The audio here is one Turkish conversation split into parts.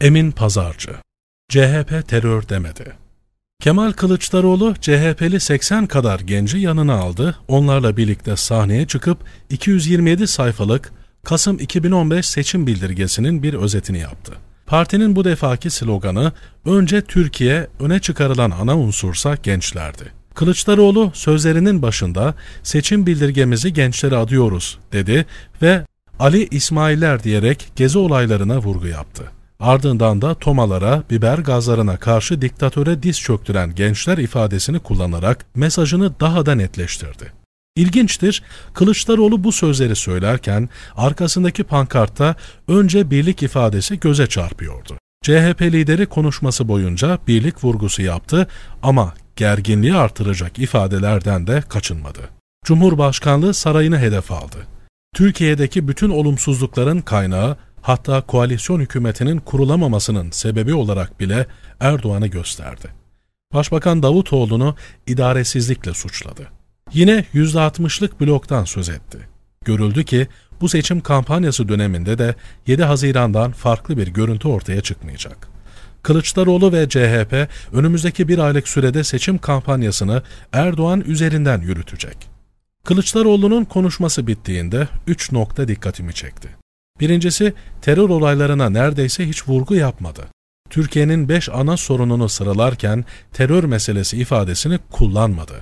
Emin Pazarcı CHP terör demedi. Kemal Kılıçdaroğlu CHP'li 80 kadar genci yanına aldı. Onlarla birlikte sahneye çıkıp 227 sayfalık Kasım 2015 seçim bildirgesinin bir özetini yaptı. Partinin bu defaki sloganı önce Türkiye öne çıkarılan ana unsursa gençlerdi. Kılıçdaroğlu sözlerinin başında seçim bildirgemizi gençlere adıyoruz dedi ve Ali İsmailler diyerek gezi olaylarına vurgu yaptı. Ardından da tomalara, biber gazlarına karşı diktatöre diz çöktüren gençler ifadesini kullanarak mesajını daha da netleştirdi. İlginçtir, Kılıçdaroğlu bu sözleri söylerken arkasındaki pankartta önce birlik ifadesi göze çarpıyordu. CHP lideri konuşması boyunca birlik vurgusu yaptı ama gerginliği artıracak ifadelerden de kaçınmadı. Cumhurbaşkanlığı sarayını hedef aldı. Türkiye'deki bütün olumsuzlukların kaynağı hatta koalisyon hükümetinin kurulamamasının sebebi olarak bile Erdoğan'ı gösterdi. Başbakan Davutoğlu'nu idaresizlikle suçladı. Yine %60'lık bloktan söz etti. Görüldü ki bu seçim kampanyası döneminde de 7 Haziran'dan farklı bir görüntü ortaya çıkmayacak. Kılıçdaroğlu ve CHP önümüzdeki bir aylık sürede seçim kampanyasını Erdoğan üzerinden yürütecek. Kılıçdaroğlu'nun konuşması bittiğinde 3 nokta dikkatimi çekti. Birincisi, terör olaylarına neredeyse hiç vurgu yapmadı. Türkiye'nin beş ana sorununu sıralarken terör meselesi ifadesini kullanmadı.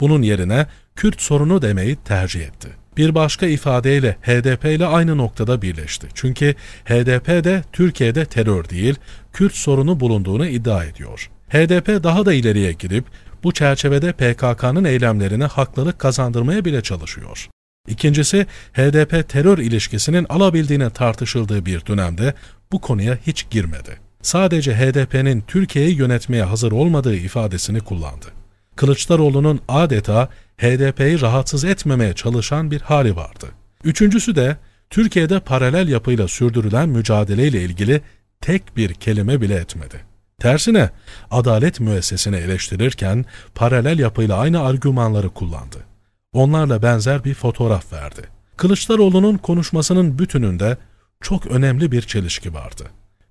Bunun yerine Kürt sorunu demeyi tercih etti. Bir başka ifadeyle HDP ile aynı noktada birleşti. Çünkü HDP de Türkiye'de terör değil, Kürt sorunu bulunduğunu iddia ediyor. HDP daha da ileriye gidip bu çerçevede PKK'nın eylemlerine haklılık kazandırmaya bile çalışıyor. İkincisi HDP terör ilişkisinin alabildiğine tartışıldığı bir dönemde bu konuya hiç girmedi. Sadece HDP'nin Türkiye'yi yönetmeye hazır olmadığı ifadesini kullandı. Kılıçdaroğlu'nun adeta HDP'yi rahatsız etmemeye çalışan bir hali vardı. Üçüncüsü de Türkiye'de paralel yapıyla sürdürülen mücadeleyle ilgili tek bir kelime bile etmedi. Tersine adalet müessesini eleştirirken paralel yapıyla aynı argümanları kullandı onlarla benzer bir fotoğraf verdi. Kılıçdaroğlu'nun konuşmasının bütününde çok önemli bir çelişki vardı.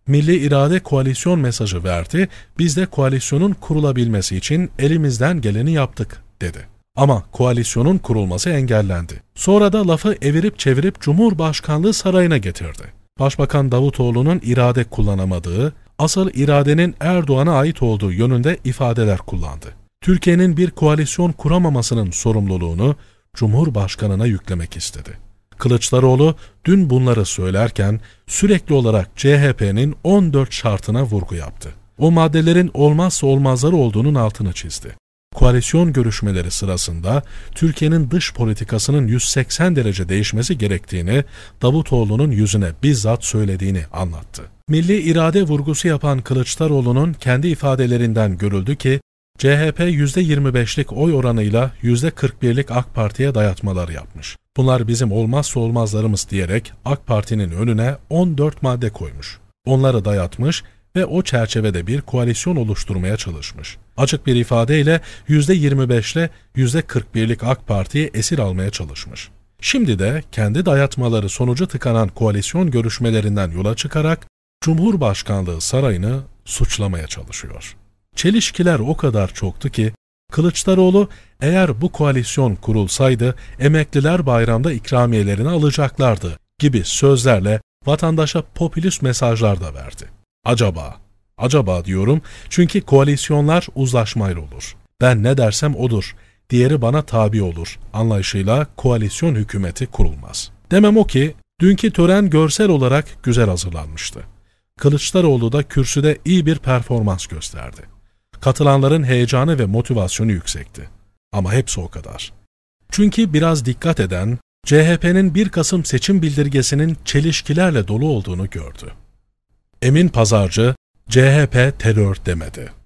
Milli irade koalisyon mesajı verdi, biz de koalisyonun kurulabilmesi için elimizden geleni yaptık, dedi. Ama koalisyonun kurulması engellendi. Sonra da lafı evirip çevirip Cumhurbaşkanlığı sarayına getirdi. Başbakan Davutoğlu'nun irade kullanamadığı, asıl iradenin Erdoğan'a ait olduğu yönünde ifadeler kullandı. Türkiye'nin bir koalisyon kuramamasının sorumluluğunu Cumhurbaşkanına yüklemek istedi. Kılıçdaroğlu dün bunları söylerken sürekli olarak CHP'nin 14 şartına vurgu yaptı. O maddelerin olmazsa olmazları olduğunun altını çizdi. Koalisyon görüşmeleri sırasında Türkiye'nin dış politikasının 180 derece değişmesi gerektiğini Davutoğlu'nun yüzüne bizzat söylediğini anlattı. Milli irade vurgusu yapan Kılıçdaroğlu'nun kendi ifadelerinden görüldü ki CHP %25'lik oy oranıyla %41'lik AK Parti'ye dayatmalar yapmış. Bunlar bizim olmazsa olmazlarımız diyerek AK Parti'nin önüne 14 madde koymuş. Onları dayatmış ve o çerçevede bir koalisyon oluşturmaya çalışmış. Açık bir ifadeyle %25 ile %41'lik AK Parti'yi esir almaya çalışmış. Şimdi de kendi dayatmaları sonucu tıkanan koalisyon görüşmelerinden yola çıkarak Cumhurbaşkanlığı sarayını suçlamaya çalışıyor. Çelişkiler o kadar çoktu ki Kılıçdaroğlu eğer bu koalisyon kurulsaydı emekliler bayramda ikramiyelerini alacaklardı gibi sözlerle vatandaşa popülist mesajlar da verdi. Acaba, acaba diyorum çünkü koalisyonlar uzlaşmayla olur. Ben ne dersem odur, diğeri bana tabi olur anlayışıyla koalisyon hükümeti kurulmaz. Demem o ki dünkü tören görsel olarak güzel hazırlanmıştı. Kılıçdaroğlu da kürsüde iyi bir performans gösterdi. Katılanların heyecanı ve motivasyonu yüksekti. Ama hepsi o kadar. Çünkü biraz dikkat eden, CHP'nin 1 Kasım seçim bildirgesinin çelişkilerle dolu olduğunu gördü. Emin Pazarcı, CHP terör demedi.